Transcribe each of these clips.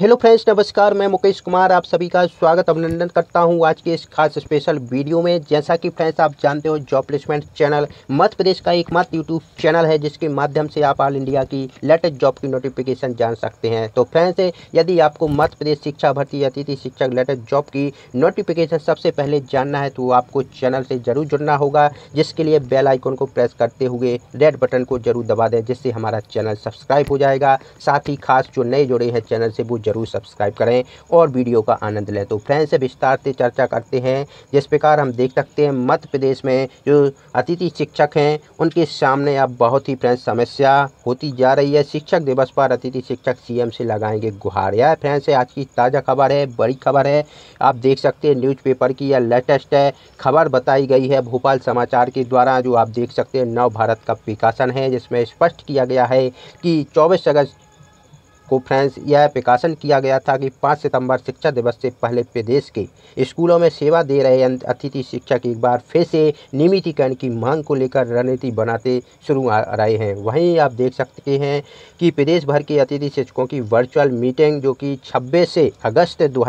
hello friends नमस्कार मैं मुकेश कुमार आप सभी का स्वागत अभिनंदन करता हूं आज के इस खास स्पेशल वीडियो में जैसा कि फ्रेंड्स आप जानते हो job placement channel Madhya Pradesh का एकमात्र यूट्यूब चैनल है जिसके माध्यम से आप ऑल इंडिया की लेटेस्ट जॉब की नोटिफिकेशन जान सकते हैं तो फ्रेंड्स यदि आपको मध्य प्रदेश शिक्षा भर्ती अतिथि शिक्षक लेटेस्ट जॉब की नोटिफिकेशन सबसे पहले जानना है तो आपको चैनल से जरूर जुड़ना होगा जिसके लिए बेल आइकॉन को प्रेस करते हुए रेड बटन को जरूर दबा दें जिससे हमारा चैनल सब्सक्राइब हो जाएगा साथ ही खास जो नए जुड़े हैं चैनल से वो जरूर सब्सक्राइब करें और वीडियो का आनंद लें तो फ्रेंड्स से विस्तार से चर्चा करते हैं जिस प्रकार हम देख सकते हैं मध्य प्रदेश में जो अतिथि शिक्षक हैं उनके सामने अब बहुत ही फ्रेंड्स समस्या होती जा रही है शिक्षक दिवस पर अतिथि शिक्षक सी से लगाएंगे गुहार यह फ्रेंड्स आज की ताज़ा खबर है बड़ी खबर है आप देख सकते हैं न्यूज़पेपर की यह लेटेस्ट है खबर बताई गई है भोपाल समाचार के द्वारा जो आप देख सकते हैं नव भारत का विकासन है जिसमें स्पष्ट किया गया है कि चौबीस अगस्त को फ्रांस यह प्रकाशन किया गया था कि 5 सितंबर शिक्षा दिवस से पहले प्रदेश के स्कूलों में सेवा दे रहे अतिथि शिक्षक एक बार फिर से नियमितीकरण की मांग को लेकर रणनीति बनाते शुरू आ रहे हैं वहीं आप देख सकते हैं कि प्रदेश भर के अतिथि शिक्षकों की वर्चुअल मीटिंग जो कि छब्बीस से अगस्त दो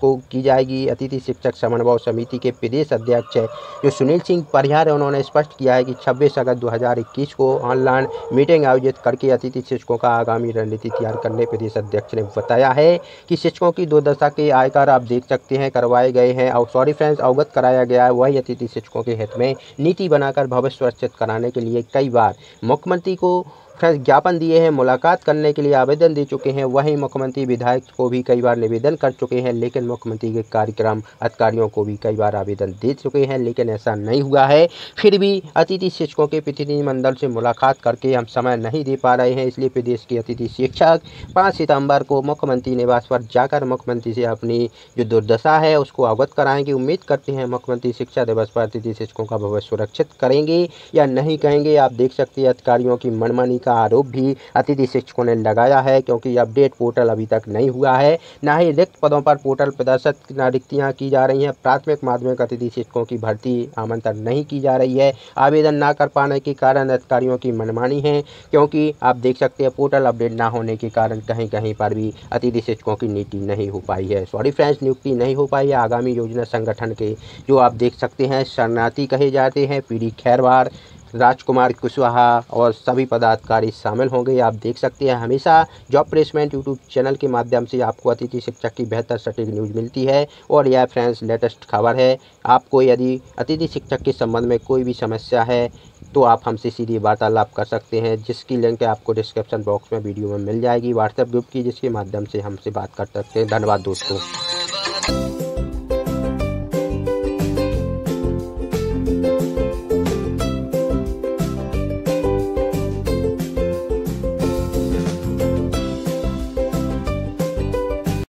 को की जाएगी अतिथि शिक्षक समन्वय समिति के प्रदेश अध्यक्ष है जो सुनील सिंह परिहार है उन्होंने स्पष्ट किया है कि छब्बीस अगस्त दो को ऑनलाइन मीटिंग आयोजित करके अतिथि शिक्षकों का आगामी रणनीति तैयार करने प्रदेश अध्यक्ष ने बताया है कि शिक्षकों की दुर्दशा के आयकर आप देख सकते हैं करवाए गए हैं और सॉरी फ्रेंड्स अवगत कराया गया है वही अतिथि शिक्षकों के हित में नीति बनाकर भविष्य सुरक्षित कराने के लिए कई बार मुख्यमंत्री को ज्ञापन दिए हैं मुलाकात करने के लिए आवेदन दे चुके हैं वहीं मुख्यमंत्री विधायक को भी कई बार निवेदन कर चुके हैं लेकिन मुख्यमंत्री के कार्यक्रम अधिकारियों को भी कई बार आवेदन दे चुके हैं लेकिन ऐसा नहीं हुआ है फिर भी अतिथि शिक्षकों के प्रतिनिधिमंडल से मुलाकात करके हम समय नहीं दे पा रहे हैं इसलिए प्रदेश के अतिथि शिक्षक पाँच सितम्बर को मुख्यमंत्री निवास पर जाकर मुख्यमंत्री से अपनी जो दुर्दशा है उसको अवगत कराएंगे उम्मीद करते हैं मुख्यमंत्री शिक्षा दिवस पर अतिथि शिक्षकों का भविष्य सुरक्षित करेंगे या नहीं कहेंगे आप देख सकते हैं अधिकारियों की मनमानी का का आरोप भी अतिथि शिक्षकों ने लगाया है क्योंकि अपडेट पोर्टल अभी तक नहीं हुआ है न ही रिक्त पदों पर पोर्टल प्रदर्शित रिक्तियाँ की जा रही हैं प्राथमिक माध्यमिक अतिथि शिक्षकों की भर्ती आमंत्रण नहीं की जा रही है आवेदन न कर पाने के कारण अधिकारियों की मनमानी है क्योंकि आप देख सकते हैं पोर्टल अपडेट ना होने के कारण कहीं कहीं पर भी अतिथि शिक्षकों की नियुक्ति नहीं हो पाई है सॉरी फ्रेंड्स नियुक्ति नहीं हो पाई है आगामी योजना संगठन के जो आप देख सकते हैं शरणार्थी कहे जाते हैं पीढ़ी खैरवार राजकुमार कुशवाहा और सभी पदाधिकारी शामिल होंगे आप देख सकते हैं हमेशा जॉब प्लेसमेंट यूट्यूब चैनल के माध्यम से आपको अतिथि शिक्षक की बेहतर सटीक न्यूज़ मिलती है और यह फ्रेंड्स लेटेस्ट खबर है आपको यदि अतिथि शिक्षक के संबंध में कोई भी समस्या है तो आप हमसे सीधे वार्तालाप कर सकते हैं जिसकी लिंक आपको डिस्क्रिप्शन बॉक्स में वीडियो में मिल जाएगी व्हाट्सएप ग्रुप की जिसके माध्यम से हमसे बात कर सकते हैं धन्यवाद दोस्तों